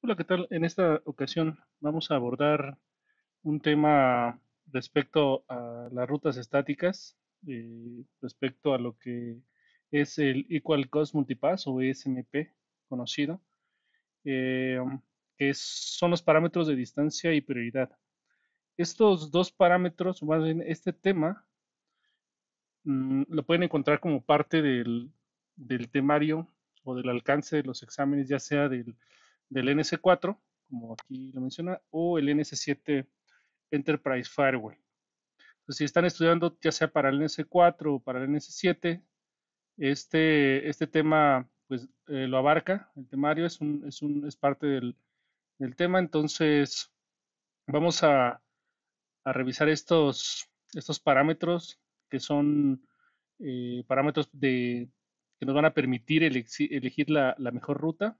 Hola, ¿qué tal? En esta ocasión vamos a abordar un tema respecto a las rutas estáticas, eh, respecto a lo que es el Equal Cost Multipass o ESMP conocido, eh, que son los parámetros de distancia y prioridad. Estos dos parámetros, más bien este tema, mm, lo pueden encontrar como parte del temario o del alcance de los exámenes, ya sea del del NS4, como aquí lo menciona, o el NS7 Enterprise Firewall. Entonces, si están estudiando ya sea para el NS4 o para el NS7, este, este tema pues eh, lo abarca, el temario es, un, es, un, es parte del, tema, entonces vamos a, revisar estos, estos parámetros que son eh, parámetros de, que nos van a permitir elegir la, mejor ruta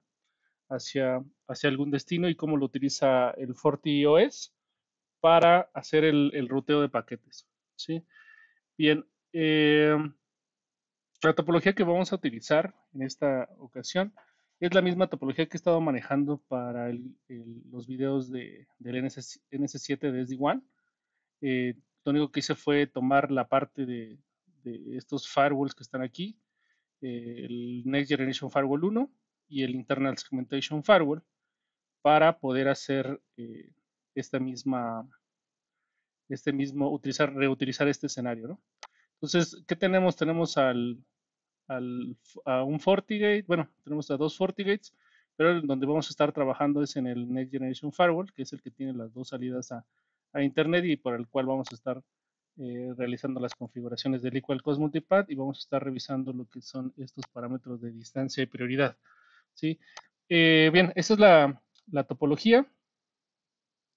hacia, hacia algún destino y cómo lo utiliza el FortiOS para hacer el, el ruteo de paquetes. ¿sí? Bien, eh, la topología que vamos a utilizar en esta ocasión es la misma topología que he estado manejando para los videos de, del NS, 7 de SD1. Eh, lo único que hice fue tomar la parte de, estos firewalls que están aquí, eh, el Next Generation Firewall 1, y el Internal Segmentation Firewall para poder hacer eh, esta misma, este mismo, utilizar, reutilizar este escenario. Entonces, ¿qué tenemos? Tenemos al, al, a un FortiGate, bueno, tenemos a dos FortiGates, pero donde vamos a estar trabajando es en el Next Generation Firewall, que es el que tiene las dos salidas a, Internet y por el cual vamos a estar eh, realizando las configuraciones del Equal Cost Multipath y vamos a estar revisando lo que son estos parámetros de distancia y prioridad. ¿sí? Eh, bien, esa es la, topología.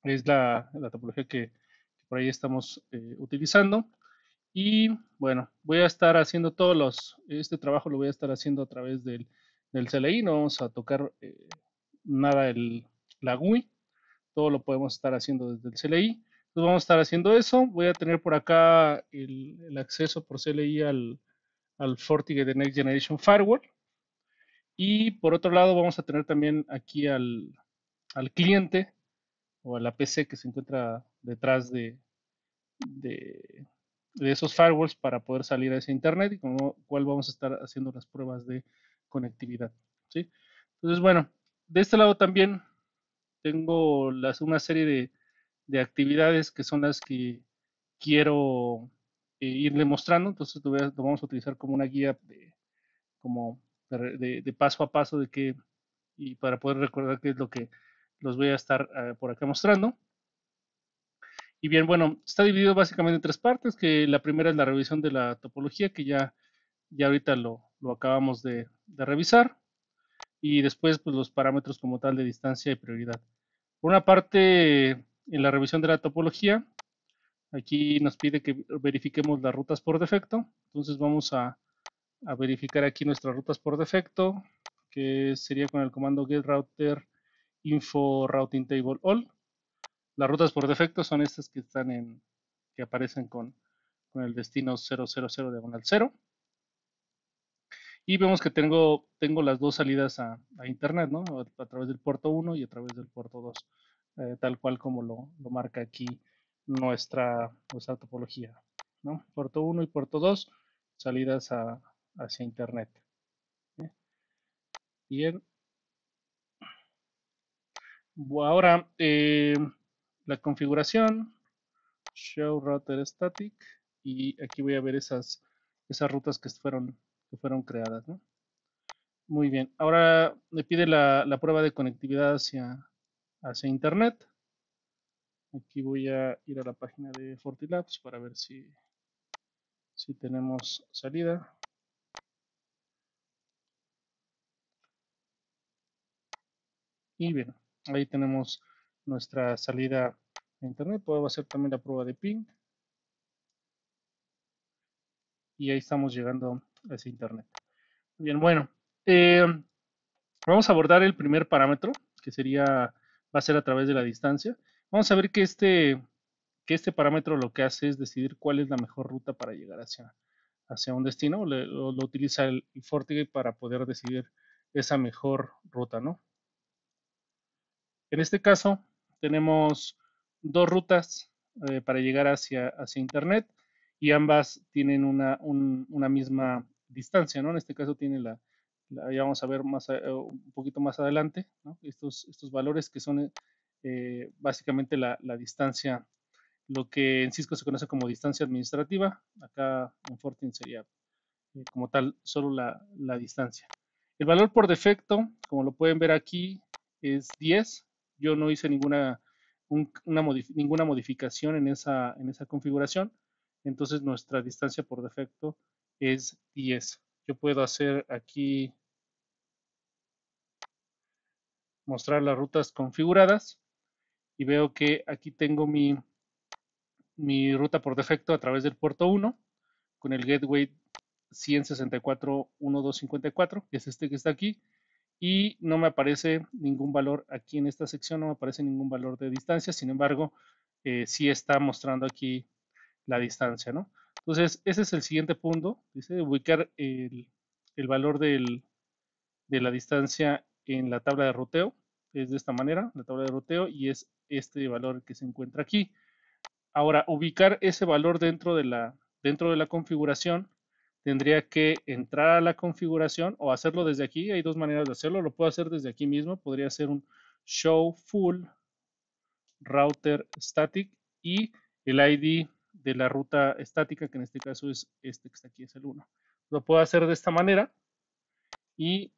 Es la, topología que, por ahí estamos eh, utilizando. Y bueno, voy a estar haciendo todos los, este trabajo lo voy a estar haciendo a través del, CLI, no vamos a tocar eh, nada el, la GUI, todo lo podemos estar haciendo desde el CLI. Entonces vamos a estar haciendo eso, voy a tener por acá el, acceso por CLI al, al FortiGate de Next Generation Firewall, y por otro lado, vamos a tener también aquí al, cliente o a la PC que se encuentra detrás de, de, esos firewalls para poder salir a ese internet y con lo cual vamos a estar haciendo las pruebas de conectividad. Entonces, bueno, de este lado también tengo las, una serie de, actividades que son las que quiero eh, irle mostrando. Entonces, lo, vamos a utilizar como una guía, de, como de, paso a paso de qué y para poder recordar qué es lo que los voy a estar eh, por acá mostrando. Y bien, bueno, está dividido básicamente en tres partes, que la primera es la revisión de la topología, que ya, ya ahorita lo, lo acabamos de, de, revisar, y después pues, los parámetros como tal de distancia y prioridad. Por una parte, en la revisión de la topología, aquí nos pide que verifiquemos las rutas por defecto, entonces vamos a, a verificar aquí nuestras rutas por defecto, que sería con el comando get router, info routing table all. Las rutas por defecto son estas que están en que aparecen con, el destino 000 diagonal 0. Y vemos que tengo, tengo las dos salidas a, internet, A, través del puerto 1 y a través del puerto 2, eh, tal cual como lo, marca aquí nuestra, topología, ¿no? Puerto 1 y puerto 2, salidas a, hacia Internet. ¿eh? Bien. Ahora, eh, la configuración, show router static, y aquí voy a ver esas, esas rutas que fueron, que fueron creadas. Muy bien, ahora me pide la, prueba de conectividad hacia, hacia Internet. Aquí voy a ir a la página de FortiLabs para ver si, si tenemos salida. y bien, ahí tenemos nuestra salida a internet. Puedo hacer también la prueba de ping. Y ahí estamos llegando a ese internet. Bien, bueno. Eh, vamos a abordar el primer parámetro, que sería, va a ser a través de la distancia. Vamos a ver que este, este parámetro lo que hace es decidir cuál es la mejor ruta para llegar hacia, hacia un destino. lo, utiliza el, el FortiGate para poder decidir esa mejor ruta, ¿no? En este caso, tenemos dos rutas eh, para llegar hacia, hacia Internet y ambas tienen una, misma distancia, ¿no? En este caso tiene la, ya vamos a ver más, eh, un poquito más adelante, estos, estos valores que son eh, básicamente la, distancia, lo que en Cisco se conoce como distancia administrativa, acá en Fortin sería como tal solo la, la distancia. El valor por defecto, como lo pueden ver aquí, es 10, yo no hice ninguna, ninguna modificación en esa, en esa configuración. Entonces nuestra distancia por defecto es 10. Yo puedo hacer aquí mostrar las rutas configuradas y veo que aquí tengo mi, mi ruta por defecto a través del puerto 1 con el gateway 164.1254, que es este que está aquí, y no me aparece ningún valor aquí en esta sección, no me aparece ningún valor de distancia, sin embargo, eh, sí está mostrando aquí la distancia, ¿no? Entonces, ese es el siguiente punto, dice ubicar el, el valor de la distancia en la tabla de roteo, es de esta manera, la tabla de roteo, y es este valor que se encuentra aquí. Ahora, ubicar ese valor dentro de la, dentro de la configuración tendría que entrar a la configuración o hacerlo desde aquí. Hay dos maneras de hacerlo. Lo puedo hacer desde aquí mismo. Podría ser un show full router static y el ID de la ruta estática, que en este caso es este que está aquí, es el 1. Lo puedo hacer de esta manera y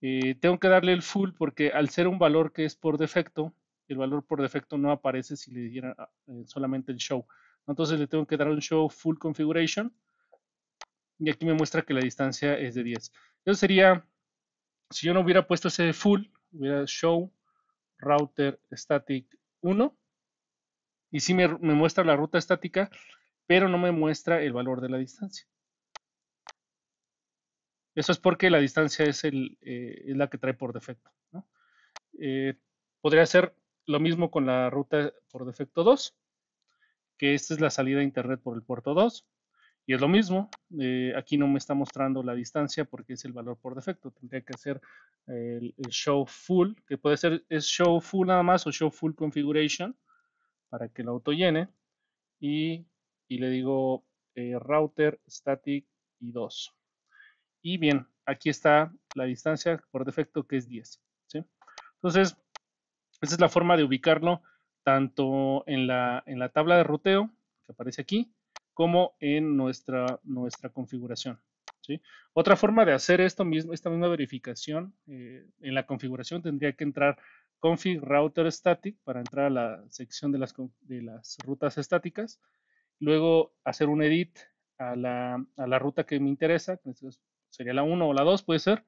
eh, tengo que darle el full porque al ser un valor que es por defecto, el valor por defecto no aparece si le diera eh, solamente el show. Entonces le tengo que dar un show full configuration y aquí me muestra que la distancia es de 10. Eso sería, si yo no hubiera puesto ese full, hubiera show router static 1 y sí me, muestra la ruta estática, pero no me muestra el valor de la distancia. Eso es porque la distancia es, el, eh, la que trae por defecto. Eh, podría ser lo mismo con la ruta por defecto 2, que esta es la salida a internet por el puerto 2. Y es lo mismo, eh, aquí no me está mostrando la distancia porque es el valor por defecto, tendría que hacer el, show full, que puede ser show full nada más o show full configuration para que lo auto y, y le digo eh, router static y 2. Y bien, aquí está la distancia por defecto que es 10. Entonces, esa es la forma de ubicarlo tanto en la, en la tabla de ruteo que aparece aquí, como en nuestra, nuestra configuración. Otra forma de hacer esto mismo, esta misma verificación eh, en la configuración tendría que entrar config router static para entrar a la sección de las, de las rutas estáticas, luego hacer un edit a la, ruta que me interesa, este sería la 1 o la 2, puede ser,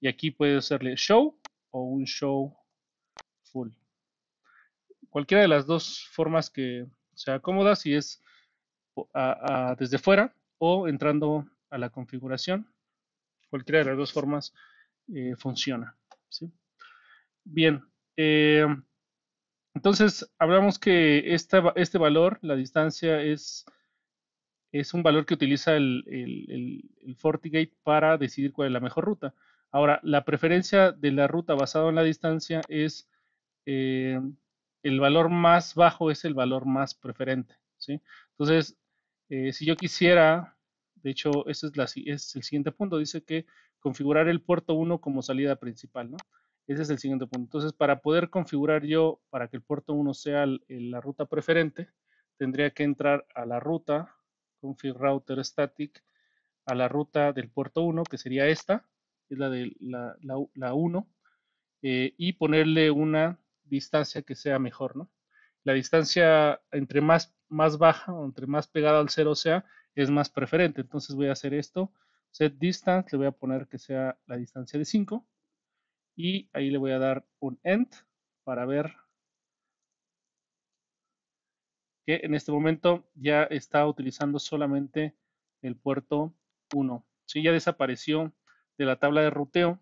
y aquí puede hacerle show o un show full. Cualquiera de las dos formas que sea cómoda, si es desde fuera o entrando a la configuración. Cualquiera de las dos formas eh, funciona. Bien, eh, entonces hablamos que este valor, la distancia, es, es un valor que utiliza el, el, el, FortiGate para decidir cuál es la mejor ruta. Ahora, la preferencia de la ruta basada en la distancia es eh, el valor más bajo es el valor más preferente. Entonces, eh, si yo quisiera, de hecho, ese es, la, es el siguiente punto, dice que configurar el puerto 1 como salida principal, ¿no? Ese es el siguiente punto. Entonces, para poder configurar yo, para que el puerto 1 sea la ruta preferente, tendría que entrar a la ruta, config router static, a la ruta del puerto 1, que sería esta, es la de la, 1, eh, y ponerle una distancia que sea mejor, ¿no? la distancia entre más, más baja o entre más pegada al 0 sea, es más preferente. Entonces voy a hacer esto, set distance, le voy a poner que sea la distancia de 5 y ahí le voy a dar un end para ver que en este momento ya está utilizando solamente el puerto 1. Si ya desapareció de la tabla de ruteo,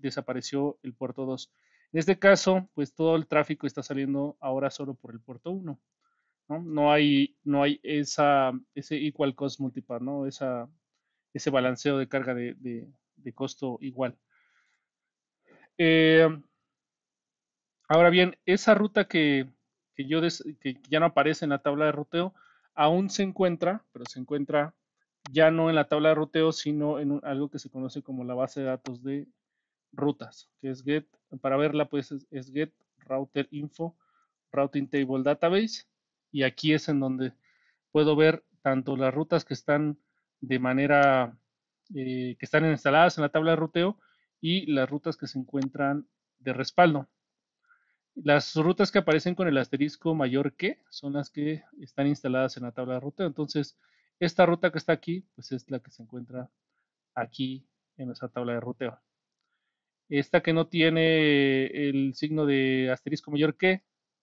desapareció el puerto 2. En este caso, pues todo el tráfico está saliendo ahora solo por el puerto 1. ¿no? hay, no hay esa, ese equal cost multiple, ¿no? Esa, ese balanceo de carga de, costo igual. Eh, ahora bien, esa ruta que, yo ya no aparece en la tabla de roteo, aún se encuentra, pero se encuentra ya no en la tabla de roteo, sino en algo que se conoce como la base de datos de rutas, que es get, para verla pues es, get router info routing table database y aquí es en donde puedo ver tanto las rutas que están de manera eh, que están instaladas en la tabla de ruteo y las rutas que se encuentran de respaldo. Las rutas que aparecen con el asterisco mayor que son las que están instaladas en la tabla de ruteo. Entonces, esta ruta que está aquí, pues es la que se encuentra aquí en nuestra tabla de ruteo. Esta que no tiene el signo de asterisco mayor que,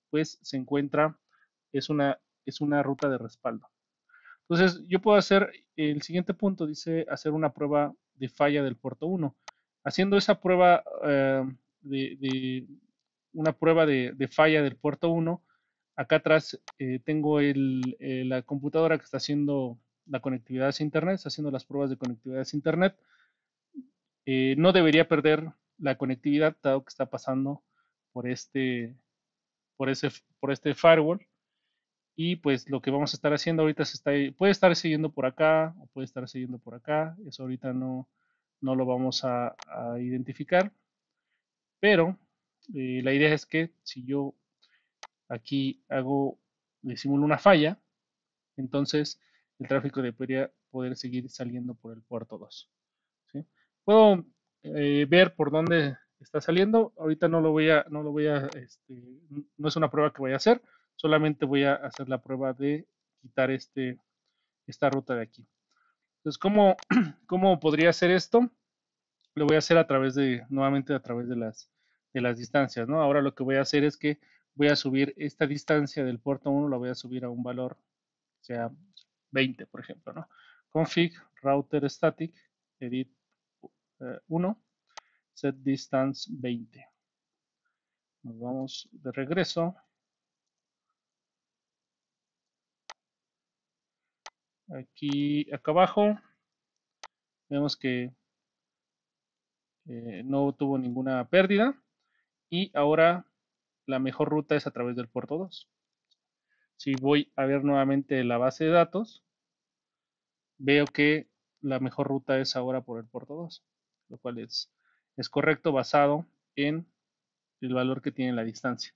pues se encuentra, es una, es una ruta de respaldo. Entonces, yo puedo hacer, el siguiente punto dice hacer una prueba de falla del puerto 1. Haciendo esa prueba eh, de, una prueba de, falla del puerto 1, acá atrás eh, tengo eh, la computadora que está haciendo la conectividad a Internet, está haciendo las pruebas de conectividad a Internet. no debería perder la conectividad, dado que está pasando por este, por ese, por este firewall. Y pues lo que vamos a estar haciendo ahorita se está, puede estar siguiendo por acá o puede estar siguiendo por acá. Eso ahorita no, no lo vamos a, identificar. Pero eh, la idea es que si yo aquí hago, disimulo una falla, entonces el tráfico debería poder seguir saliendo por el puerto 2. Puedo eh, ver por dónde está saliendo. Ahorita no lo voy a, no lo voy a, este, no es una prueba que voy a hacer, solamente voy a hacer la prueba de quitar este, esta ruta de aquí. Entonces, ¿cómo, cómo podría hacer esto? Lo voy a hacer a través de, nuevamente a través de las, de las distancias, ¿no? Ahora lo que voy a hacer es que voy a subir esta distancia del puerto 1, la voy a subir a un valor, sea 20, por ejemplo, ¿no? Config, router static, edit 1, eh, set distance 20. Nos vamos de regreso. Aquí, acá abajo, vemos que eh, no tuvo ninguna pérdida. Y ahora la mejor ruta es a través del puerto 2. Si voy a ver nuevamente la base de datos, veo que la mejor ruta es ahora por el puerto 2 lo cual es, correcto basado en el valor que tiene la distancia.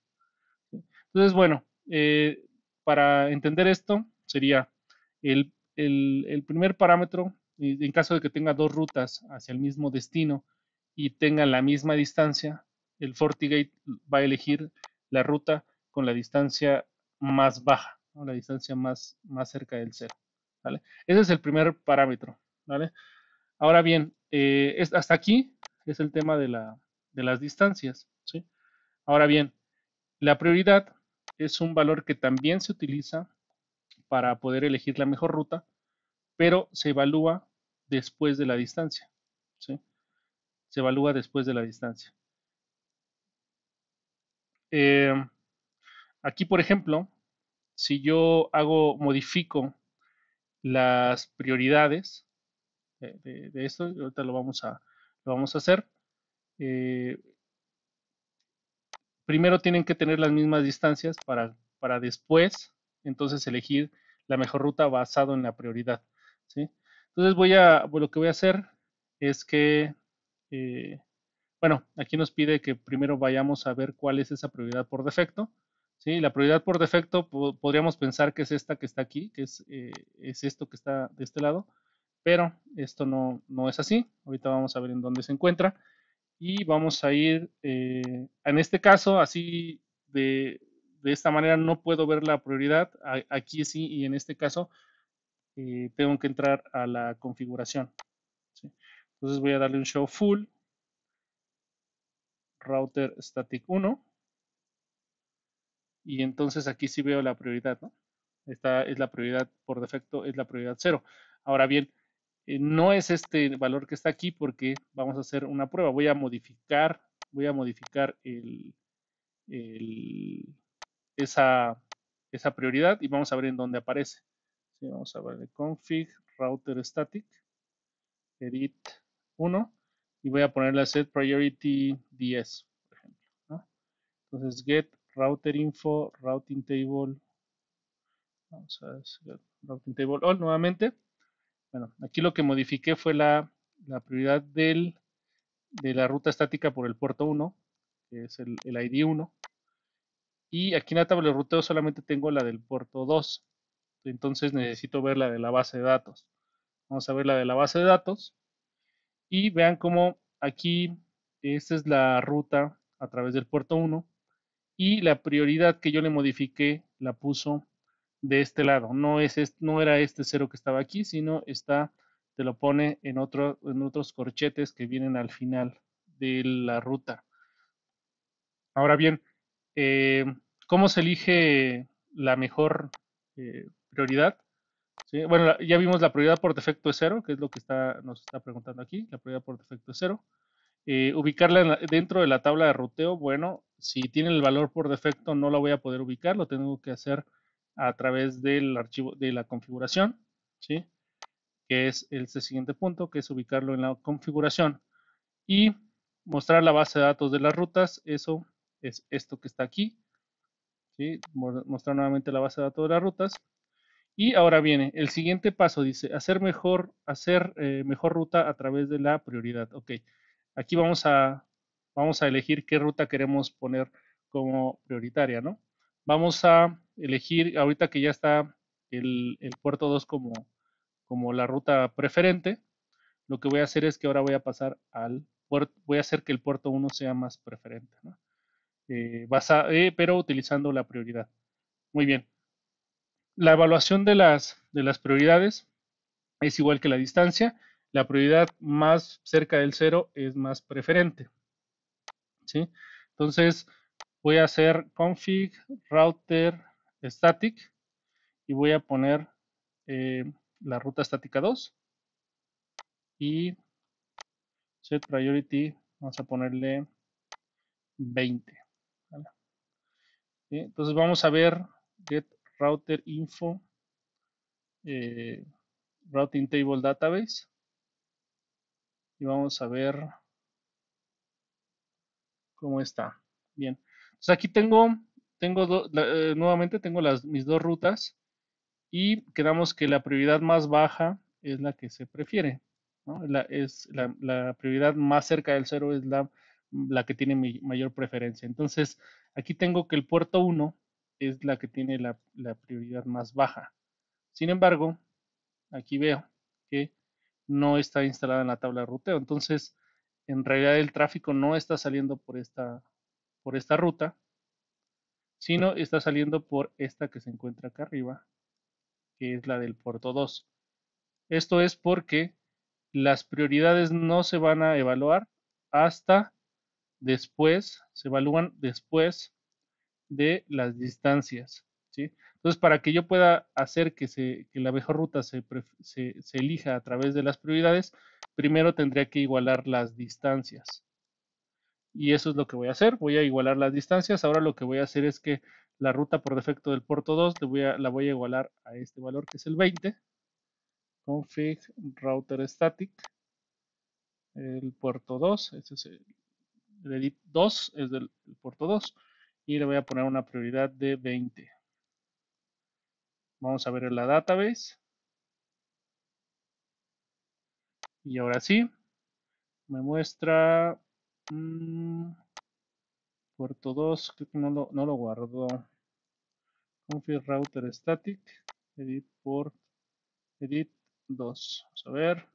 Entonces, bueno, eh, para entender esto sería el, primer parámetro, en caso de que tenga dos rutas hacia el mismo destino y tenga la misma distancia, el FortiGate va a elegir la ruta con la distancia más baja, o la distancia más, más cerca del cero. Ese es el primer parámetro. ¿vale? Ahora bien, eh, es, hasta aquí es el tema de, las distancias. Ahora bien, la prioridad es un valor que también se utiliza para poder elegir la mejor ruta, pero se evalúa después de la distancia. Se evalúa después de la distancia. Eh, aquí, por ejemplo, si yo hago, modifico las prioridades, de, esto. Ahorita lo vamos a, lo vamos a hacer. Eh, primero tienen que tener las mismas distancias para, para después, entonces, elegir la mejor ruta basado en la prioridad. ¿sí? Entonces, voy a, lo que voy a hacer es que, eh, bueno, aquí nos pide que primero vayamos a ver cuál es esa prioridad por defecto. ¿sí? La prioridad por defecto podríamos pensar que es esta que está aquí, que es, eh, es esto que está de este lado pero esto no, es así. Ahorita vamos a ver en dónde se encuentra y vamos a ir, eh, en este caso, así de, esta manera no puedo ver la prioridad, aquí sí y en este caso eh, tengo que entrar a la configuración. Entonces voy a darle un show full, router static 1 y entonces aquí sí veo la prioridad, Esta es la prioridad por defecto, es la prioridad 0. Ahora bien, eh, no es este valor que está aquí porque vamos a hacer una prueba. Voy a modificar, voy a modificar esa, prioridad y vamos a ver en dónde aparece. vamos a ver config router static edit 1 y voy a ponerle a set priority 10, Entonces get router info routing table. Vamos a ver, routing table all nuevamente bueno, aquí lo que modifiqué fue la, prioridad de la ruta estática por el puerto 1, que es el, el ID 1. Y aquí en la tabla de ruteo solamente tengo la del puerto 2. Entonces necesito ver la de la base de datos. Vamos a ver la de la base de datos. Y vean cómo aquí, esta es la ruta a través del puerto 1. Y la prioridad que yo le modifiqué la puso de este lado. No, es, no era este cero que estaba aquí, sino está, te lo pone en, en otros corchetes que vienen al final de la ruta. Ahora bien, eh, ¿cómo se elige la mejor eh, prioridad? Bueno, ya vimos la prioridad por defecto es cero, que es lo que está, nos está preguntando aquí, la prioridad por defecto es cero. Eh, ubicarla dentro de la tabla de ruteo, bueno, si tiene el valor por defecto no la voy a poder ubicar, lo tengo que hacer a través del archivo de la configuración, ¿sí? que es el este siguiente punto, que es ubicarlo en la configuración y mostrar la base de datos de las rutas, eso es esto que está aquí, ¿sí? mostrar nuevamente la base de datos de las rutas. Y ahora viene el siguiente paso, dice hacer mejor, hacer eh, mejor ruta a través de la prioridad. Ok, aquí vamos a, vamos a elegir qué ruta queremos poner como prioritaria, ¿no? Vamos a elegir, ahorita que ya está el, puerto 2 como, como la ruta preferente, lo que voy a hacer es que ahora voy a pasar al puerto, voy a hacer que el puerto 1 sea más preferente, eh, eh, pero utilizando la prioridad. Muy bien. La evaluación de las, de las prioridades es igual que la distancia. La prioridad más cerca del 0 es más preferente. ¿sí? Entonces, voy a hacer config router static y voy a poner eh, la ruta estática 2 y set priority vamos a ponerle 20 entonces vamos a ver get router info eh, routing table database y vamos a ver cómo está bien entonces aquí tengo, tengo eh, nuevamente tengo las, mis dos rutas y quedamos que la prioridad más baja es la que se prefiere. La, es la, prioridad más cerca del cero es la, la que tiene mi mayor preferencia. Entonces aquí tengo que el puerto 1 es la que tiene la, la prioridad más baja. Sin embargo, aquí veo que no está instalada en la tabla de ruteo. Entonces, en realidad el tráfico no está saliendo por esta por esta ruta, sino está saliendo por esta que se encuentra acá arriba, que es la del puerto 2. Esto es porque las prioridades no se van a evaluar hasta después, se evalúan después de las distancias. Entonces, para que yo pueda hacer que, se, la mejor ruta se elija a través de las prioridades, primero tendría que igualar las distancias y eso es lo que voy a hacer. Voy a igualar las distancias. Ahora lo que voy a hacer es que la ruta por defecto del puerto 2 la voy a igualar a este valor que es el 20. Config router static. El puerto 2, Ese es el, el edit 2, es del puerto 2. Y le voy a poner una prioridad de 20. Vamos a ver la database. Y ahora sí, me muestra Mm, puerto 2, creo que no lo, no lo guardó. Config router static. Edit port. Edit 2. Vamos a ver.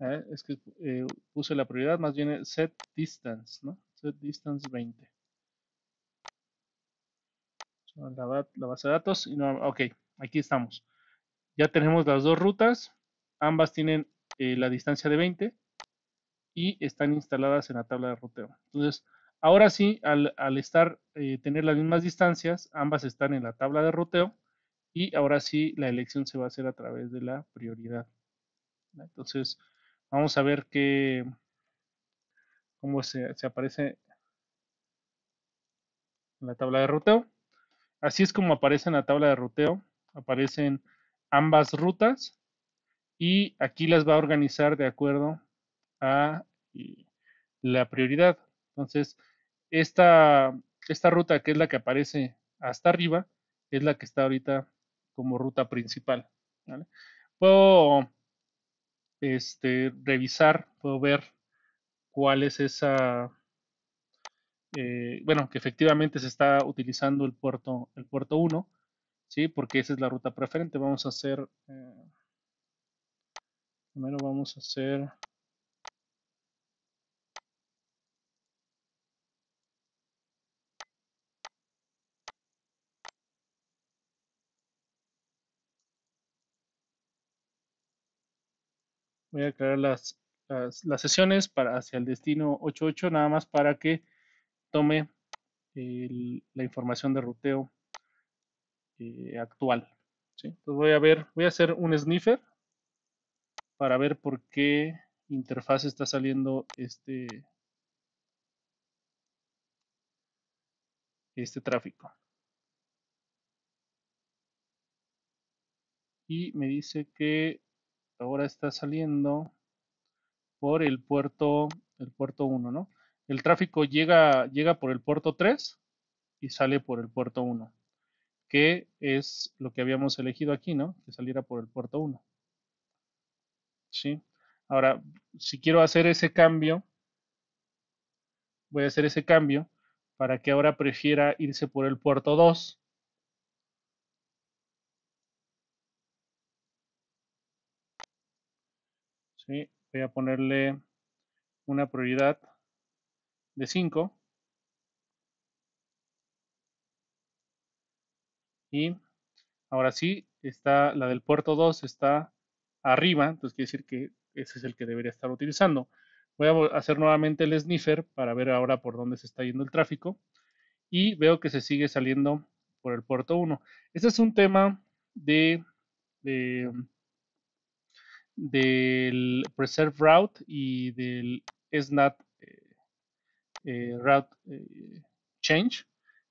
Eh, es que eh, puse la prioridad, más bien set distance, ¿no? Set distance 20. La, base de datos. Y no, ok, aquí estamos. Ya tenemos las dos rutas. Ambas tienen eh, la distancia de 20 y están instaladas en la tabla de ruteo. Entonces, ahora sí, al, estar, eh, tener las mismas distancias, ambas están en la tabla de ruteo y ahora sí la elección se va a hacer a través de la prioridad. Entonces, vamos a ver qué, cómo se, aparece en la tabla de ruteo. Así es como aparece en la tabla de ruteo. Aparecen ambas rutas y aquí las va a organizar de acuerdo a la prioridad. Entonces, esta, esta ruta que es la que aparece hasta arriba es la que está ahorita como ruta principal. ¿vale? Puedo este, revisar, puedo ver cuál es esa, eh, bueno, que efectivamente se está utilizando el puerto, el puerto 1, ¿sí? Porque esa es la ruta preferente. Vamos a hacer, eh, primero vamos a hacer voy a crear las, sesiones para hacia el destino 88, nada más para que tome la información de ruteo eh, actual. Entonces voy a ver, voy a hacer un sniffer para ver por qué interfaz está saliendo este, este tráfico. Y me dice que ahora está saliendo por el puerto, el puerto 1, ¿no? El tráfico llega, llega por el puerto 3 y sale por el puerto 1, que es lo que habíamos elegido aquí, ¿no? Que saliera por el puerto 1. ¿Sí? Ahora, si quiero hacer ese cambio, voy a hacer ese cambio para que ahora prefiera irse por el puerto 2 voy a ponerle una prioridad de 5 y ahora sí está la del puerto 2 está arriba, entonces quiere decir que ese es el que debería estar utilizando. Voy a hacer nuevamente el sniffer para ver ahora por dónde se está yendo el tráfico y veo que se sigue saliendo por el puerto 1. Este es un tema de del Preserve Route y del SNAT eh, eh, Route eh, Change,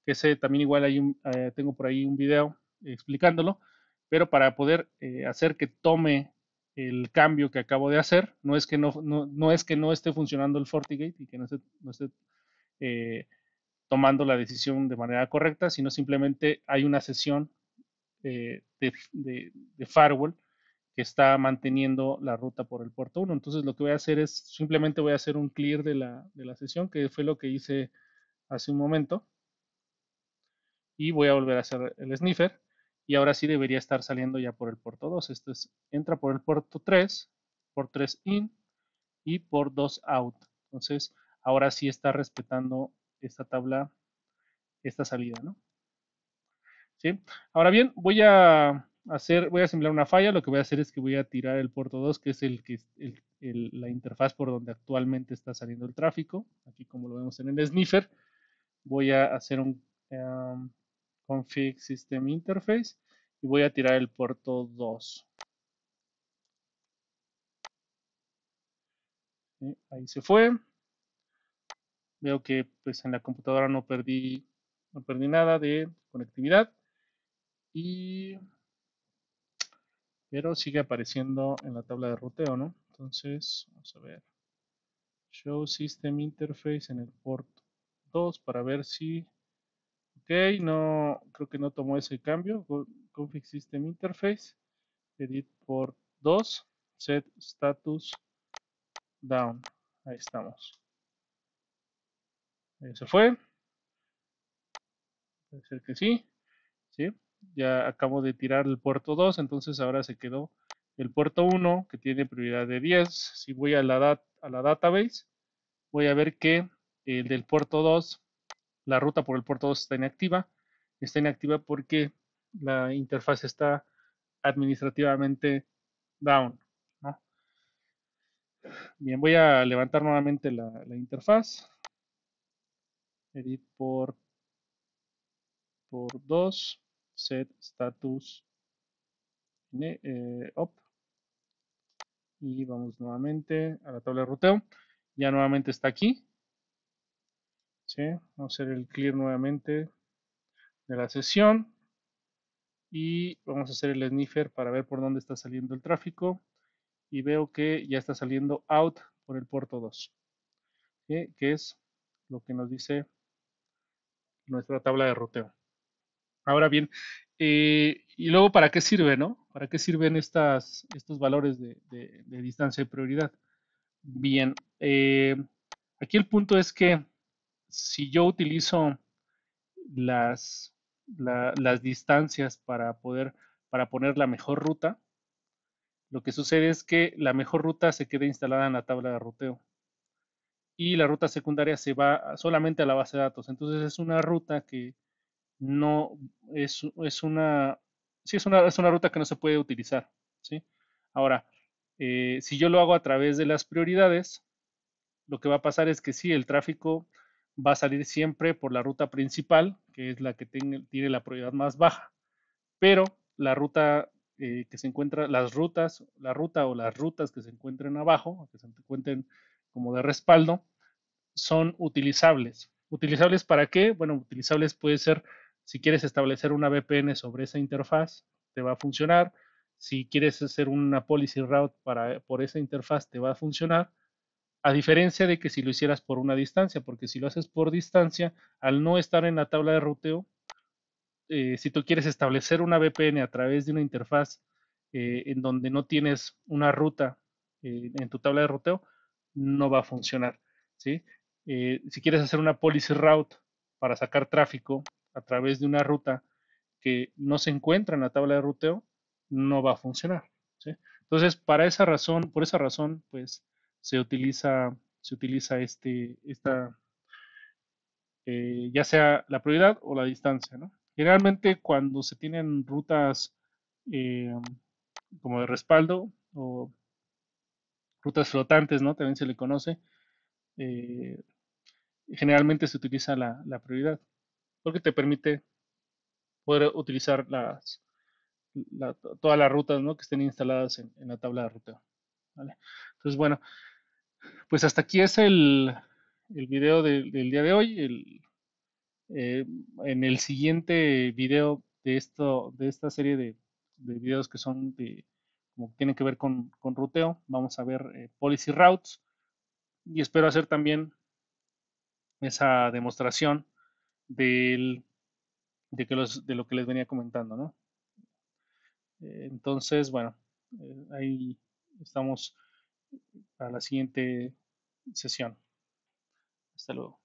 que sé también igual hay un, tengo por ahí un video explicándolo, pero para poder hacer que tome el cambio que acabo de hacer, no es que no, no, es que no esté funcionando el FortiGate y que no esté, no esté tomando la decisión de manera correcta, sino simplemente hay una sesión de, de, de, firewall que está manteniendo la ruta por el puerto 1. Entonces lo que voy a hacer es, simplemente voy a hacer un clear de la, sesión, que fue lo que hice hace un momento. Y voy a volver a hacer el sniffer. Y ahora sí debería estar saliendo ya por el puerto 2. Esto es, entra por el puerto 3, por 3 in y por 2 out. Entonces ahora sí está respetando esta tabla, esta salida, ¿no? ¿Sí? Ahora bien, voy a voy a simular una falla, lo que voy a hacer es que voy a tirar el puerto 2, que es el que la interfaz por donde actualmente está saliendo el tráfico. Aquí como lo vemos en el sniffer, voy a hacer un em, config system interface y voy a tirar el puerto 2. Ahí se fue. Veo que pues en la computadora no perdí, no perdí nada de conectividad. Y pero sigue apareciendo en la tabla de ruteo, ¿no? Entonces, vamos a ver. Show System Interface en el port 2 para ver si... Ok, no, creo que no tomó ese cambio. Config System Interface, edit port 2, set status down. Ahí estamos. Ahí se fue. Puede ser que sí. Sí ya acabo de tirar el puerto 2, entonces ahora se quedó el puerto 1 que tiene prioridad de 10. Si voy a la, a la database, voy a ver que el del puerto 2, la ruta por el puerto 2 está inactiva. Está inactiva porque la interfaz está administrativamente down. Bien, voy a levantar nuevamente la, la interfaz. Edit por, por 2 set status eh, op y vamos nuevamente a la tabla de ruteo. Ya nuevamente está aquí. Vamos a hacer el clear nuevamente de la sesión y vamos a hacer el sniffer para ver por dónde está saliendo el tráfico y veo que ya está saliendo out por el puerto 2, que es lo que nos dice nuestra tabla de ruteo. Ahora bien, eh, y luego, ¿para qué sirve, no? ¿Para qué sirven estas, estos valores de, de distancia y prioridad? Bien, eh, aquí el punto es que si yo utilizo las, las distancias para poder para poner la mejor ruta, lo que sucede es que la mejor ruta se queda instalada en la tabla de ruteo y la ruta secundaria se va solamente a la base de datos. Entonces es una ruta que, no es, una, sí, es una, es una ruta que no se puede utilizar, ¿sí? Ahora, eh, si yo lo hago a través de las prioridades, lo que va a pasar es que sí, el tráfico va a salir siempre por la ruta principal, que es la que tiene, tiene la prioridad más baja, pero la ruta eh, que se encuentra, las rutas, la ruta o las rutas que se encuentren abajo, que se encuentren como de respaldo, son utilizables. ¿Utilizables para qué? Bueno, utilizables puede ser si quieres establecer una VPN sobre esa interfaz, te va a funcionar. Si quieres hacer una policy route para, por esa interfaz, te va a funcionar. A diferencia de que si lo hicieras por una distancia, porque si lo haces por distancia, al no estar en la tabla de ruteo, eh, si tú quieres establecer una VPN a través de una interfaz eh, en donde no tienes una ruta eh, en tu tabla de ruteo, no va a funcionar. si quieres hacer una policy route para sacar tráfico a través de una ruta que no se encuentra en la tabla de ruteo, no va a funcionar. Entonces, para esa razón, por esa razón, pues se utiliza, se utiliza este, esta, eh, ya sea la prioridad o la distancia. Generalmente cuando se tienen rutas eh, como de respaldo o rutas flotantes, ¿no? También se le conoce. Eh, generalmente se utiliza la prioridad porque te permite poder utilizar todas las rutas que estén instaladas en, la tabla de ruteo. Entonces, bueno, pues hasta aquí es el, video del día de hoy. Eh, en el siguiente video de, esto, de esta serie de, videos que son que tienen que ver con, ruteo, vamos a ver eh, policy routes y espero hacer también esa demostración del, de, que los, de lo que les venía comentando, ¿no? Eh, entonces, bueno, eh, ahí estamos para la siguiente sesión. Hasta luego.